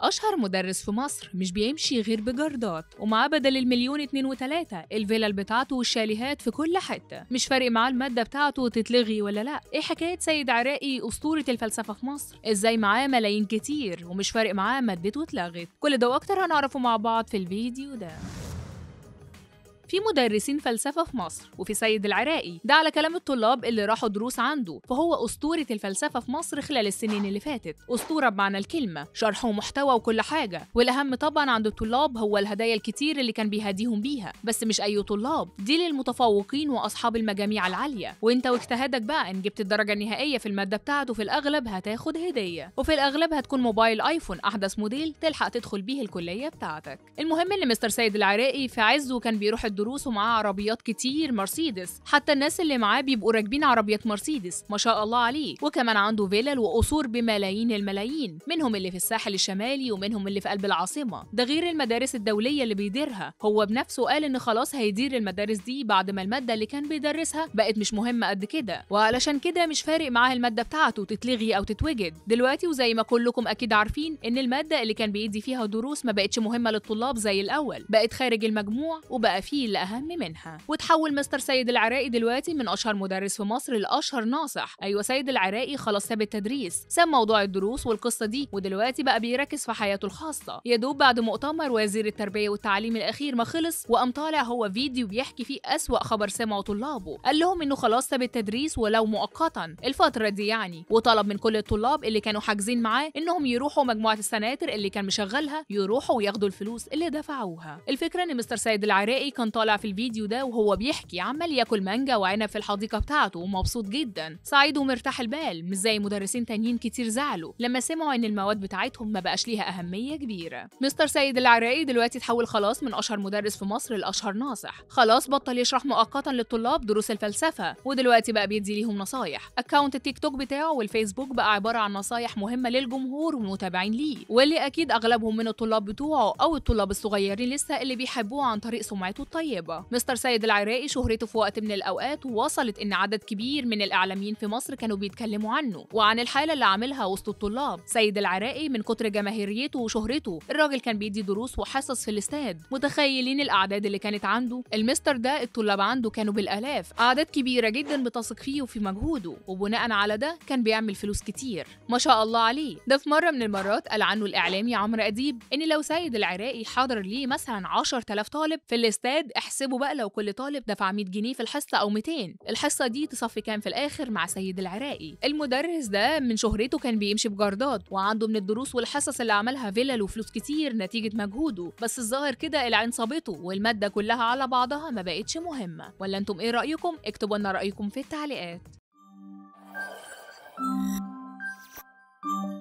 أشهر مدرس في مصر مش بيمشي غير بجردات ومعاه بدل المليون اتنين وتلاتة الفيلل بتاعته والشاليهات في كل حتة مش فارق معاه المادة بتاعته تتلغي ولا لأ إيه حكاية سيد عراقي أسطورة الفلسفة في مصر إزاي معاه ملايين كتير ومش فارق معاه مادته اتلغت كل ده وأكتر هنعرفه مع بعض في الفيديو ده في مدرسين فلسفة في مصر وفي سيد العراقي ده على كلام الطلاب اللي راحوا دروس عنده فهو أسطورة الفلسفة في مصر خلال السنين اللي فاتت أسطورة بمعنى الكلمة شرح ومحتوى وكل حاجة والأهم طبعا عند الطلاب هو الهدايا الكتير اللي كان بيهديهم بيها بس مش أي طلاب دي للمتفوقين وأصحاب المجاميع العالية وأنت واجتهادك بقى إن جبت الدرجة النهائية في المادة بتاعته في الأغلب هتاخد هدية وفي الأغلب هتكون موبايل آيفون أحدث موديل تلحق تدخل بيه الكلية بتاعتك المهم إن مستر سيد العراقي في عزه كان بيروح الدروس ومعاه عربيات كتير مرسيدس حتى الناس اللي معاه بيبقوا راكبين عربيات مرسيدس ما شاء الله عليه وكمان عنده فيلل وقصور بملايين الملايين منهم اللي في الساحل الشمالي ومنهم اللي في قلب العاصمه ده غير المدارس الدوليه اللي بيديرها هو بنفسه قال ان خلاص هيدير المدارس دي بعد ما الماده اللي كان بيدرسها بقت مش مهمه قد كده وعلشان كده مش فارق معاه الماده بتاعته تتلغي او تتوجد دلوقتي وزي ما كلكم اكيد عارفين ان الماده اللي كان بيدي فيها دروس ما بقتش مهمه للطلاب زي الاول بقت خارج المجموع وبقى فيه الأهم منها وتحول مستر سيد العراقي دلوقتي من أشهر مدرس في مصر لأشهر ناصح أيوة سيد العراقي خلاص ساب التدريس ساب موضوع الدروس والقصة دي ودلوقتي بقى بيركز في حياته الخاصة يا دوب بعد مؤتمر وزير التربية والتعليم الأخير ما خلص وقام طالع هو فيديو بيحكي فيه أسوأ خبر سمعه طلابه قال لهم إنه خلاص ساب التدريس ولو مؤقتا الفترة دي يعني وطلب من كل الطلاب اللي كانوا حاجزين معاه إنهم يروحوا مجموعة السناتر اللي كان مشغلها يروحوا وياخدوا الفلوس اللي دفعوها الفكرة إن مستر سيد العراقي كان طالع في الفيديو ده وهو بيحكي عمال ياكل مانجا وعنب في الحديقه بتاعته ومبسوط جدا سعيد ومرتاح البال مش زي مدرسين تانيين كتير زعلوا لما سمعوا ان المواد بتاعتهم ما بقاش ليها اهميه كبيره مستر سيد العراقي دلوقتي اتحول خلاص من اشهر مدرس في مصر لاشهر ناصح خلاص بطل يشرح مؤقتا للطلاب دروس الفلسفه ودلوقتي بقى بيدي ليهم نصايح اكونت التيك توك بتاعه والفيسبوك بقى عباره عن نصايح مهمه للجمهور والمتابعين ليه واللي اكيد اغلبهم من الطلاب بتوعه او الطلاب الصغيرين لسه اللي بيحبوه عن طريق سمعته الطيبه الطيبة مستر سيد العراقي شهرته في وقت من الأوقات وصلت إن عدد كبير من الإعلاميين في مصر كانوا بيتكلموا عنه وعن الحالة اللي عاملها وسط الطلاب سيد العراقي من كتر جماهيريته وشهرته الراجل كان بيدي دروس وحصص في الاستاد متخيلين الأعداد اللي كانت عنده المستر ده الطلاب عنده كانوا بالآلاف أعداد كبيرة جدا بتثق فيه وفي مجهوده وبناء على ده كان بيعمل فلوس كتير ما شاء الله عليه ده في مرة من المرات قال عنه الإعلامي عمرو أديب إن لو سيد العراقي حضر ليه مثلا 10000 طالب في الاستاد احسبوا بقى لو كل طالب دفع 100 جنيه في الحصه او 200 الحصه دي تصفي كام في الاخر مع سيد العراقي المدرس ده من شهرته كان بيمشي بجردات وعنده من الدروس والحصص اللي عملها فيلل وفلوس كتير نتيجه مجهوده بس الظاهر كده العين صابته والماده كلها على بعضها ما بقتش مهمه ولا انتم ايه رايكم اكتبوا لنا رايكم في التعليقات Thank you